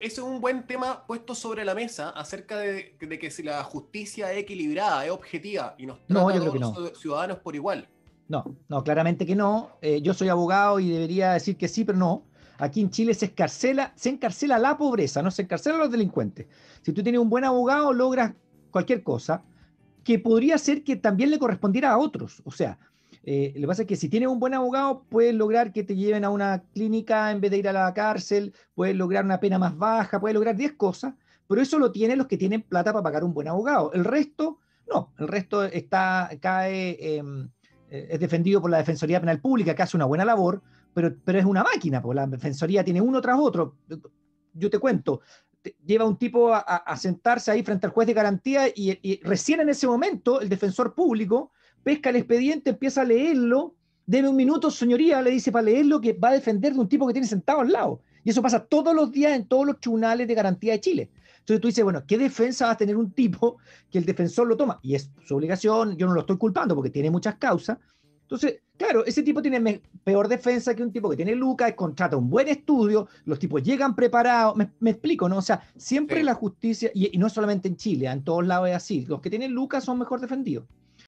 Ese es un buen tema puesto sobre la mesa acerca de, que si la justicia es equilibrada, es objetiva y nos trata a todos los ciudadanos por igual. No, no, claramente que no. Eh, yo soy abogado y debería decir que sí, pero no. Aquí en Chile se escarcela, se encarcela la pobreza, no se encarcela a los delincuentes. Si tú tienes un buen abogado, logras cualquier cosa que podría ser que también le correspondiera a otros. O sea, eh, lo que pasa es que si tienes un buen abogado, puedes lograr que te lleven a una clínica en vez de ir a la cárcel, puedes lograr una pena más baja, puedes lograr 10 cosas, pero eso lo tienen los que tienen plata para pagar un buen abogado. El resto, no, el resto está, cae, em, eh, es defendido por la Defensoría Penal Pública, que hace una buena labor, pero, pero es una máquina, porque la Defensoría tiene uno tras otro. Yo te cuento, lleva un tipo a, sentarse ahí frente al juez de garantía y, y, recién en ese momento el defensor público pesca el expediente, empieza a leerlo, deme un minuto, señoría, le dice para leerlo que va a defender de un tipo que tiene sentado al lado. Y eso pasa todos los días en todos los tribunales de garantía de Chile. Entonces tú dices, bueno, ¿qué defensa va a tener un tipo que el defensor lo toma? Y es su obligación, yo no lo estoy culpando porque tiene muchas causas. Entonces, claro, ese tipo tiene peor defensa que un tipo que tiene Lucas, contrata un buen estudio, los tipos llegan preparados, me, explico, ¿no? O sea, siempre la justicia, y, y, no solamente en Chile, ¿eh? en todos lados es así, los que tienen Lucas son mejor defendidos.